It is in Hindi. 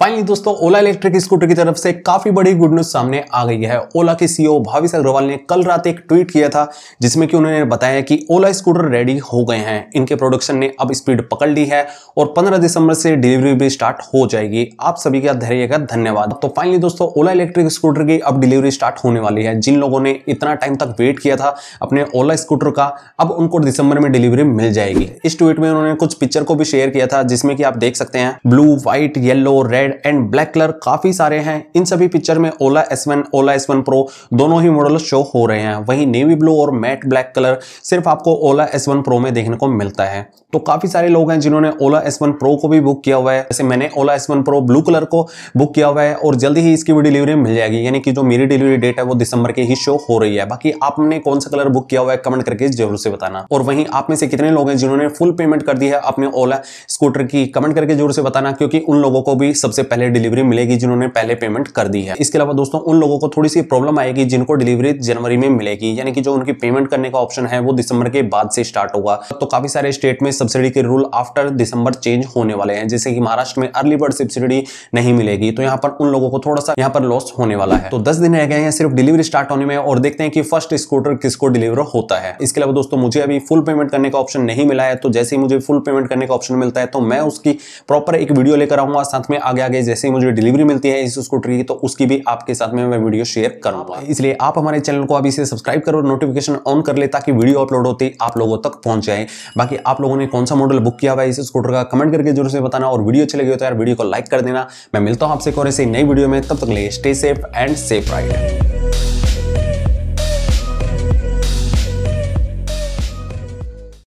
फाइनली दोस्तों ओला इलेक्ट्रिक स्कूटर की तरफ से काफी बड़ी गुड न्यूज सामने आ गई है ओला के सीईओ e भाविस अग्रवाल ने कल रात एक ट्वीट किया था जिसमें कि उन्होंने बताया कि ओला स्कूटर रेडी हो गए हैं इनके प्रोडक्शन ने अब स्पीड पकड़ ली है और 15 दिसंबर से डिलीवरी भी स्टार्ट हो जाएगी आप सभी का धैर्य का धन्यवाद तो फाइनली दोस्तों ओला इलेक्ट्रिक स्कूटर की अब डिलीवरी स्टार्ट होने वाली है जिन लोगों ने इतना टाइम तक वेट किया था अपने ओला स्कूटर का अब उनको दिसंबर में डिलीवरी मिल जाएगी इस ट्वीट में उन्होंने कुछ पिक्चर को भी शेयर किया था जिसमें कि आप देख सकते हैं blue white yellow red and black colour काफ़ी सारे हैं इन सभी पिक्चर में Ola S one Ola S one pro दोनों ही मॉडल शो हो रहे हैं वहीं नेवी ब्लू और मैट ब्लैक कलर सिर्फ आपको ओला एस वन प्रो में देखने को मिलता है तो काफ़ी सारे लोग हैं जिन्होंने ओला एस वन प्रो को भी बुक किया हुआ है जैसे मैंने Ola S one pro blue colour को बुक किया हुआ है और जल्दी ही इसकी भी डिलीवरी मिल जाएगी यानी कि जो मेरी डिलीवरी डेट है वो दिसंबर के ही शो हो रही है बाकी आपने कौन सा कलर बुक किया हुआ है कमेंट करके जरूर से बताना और वहीं आप में से कितने लोग हैं जिन्होंने फुल पेमेंट कर दी है अपने ओला स्कूटर की कमेंट करके जरूर से बताना क्योंकि उन लोगों को भी सबसे पहले डिलीवरी मिलेगी जिन्होंने पहले पेमेंट कर दी है इसके अलावा दोस्तों उन लोगों को थोड़ी सी प्रॉब्लम आएगी जिनको डिलीवरी जनवरी में मिलेगी यानी कि जो उनकी पेमेंट करने का ऑप्शन है वो दिसंबर के बाद से स्टार्ट होगा तो काफी सारे स्टेट में सब्सिडी के रूल आफ्टर दिसंबर चेंज होने वाले हैं जैसे कि महाराष्ट्र में अर्ली बर्ड सब्सिडी नहीं मिलेगी तो यहाँ पर उन लोगों को थोड़ा सा यहाँ पर लॉस होने वाला है तो दस दिन रह गए हैं सिर्फ डिलीवरी स्टार्ट होने में और देखते हैं कि फर्स्ट स्कूटर किसको डिलीवर होता है इसके अलावा दोस्तों मुझे अभी फुल पेमेंट करने का ऑप्शन नहीं मिला है तो जैसे ही मुझे फुल पेमेंट करने का ऑप्शन मिलता है तो मैं उसकी प्रॉपर एक वीडियो लेकर आऊंगा साथ में आगे आगे जैसे ही मुझे डिलीवरी मिलती है इस स्कूटरी की तो उसकी भी आपके साथ में मैं वीडियो शेयर करूंगा हाँ इसलिए आप हमारे चैनल को अभी से सब्सक्राइब करो नोटिफिकेशन ऑन कर ले ताकि वीडियो अपलोड होते आप लोगों तक पहुंच जाए बाकी आप लोगों ने कौन सा मॉडल बुक किया हुआ है इस स्कूटर का कमेंट करके जरूर से बताना और वीडियो अच्छी लगी होता तो यार वीडियो को लाइक कर देना मैं मिलता हूँ आपसे और ऐसे नई वीडियो में तब तक ले stay safe and safe ride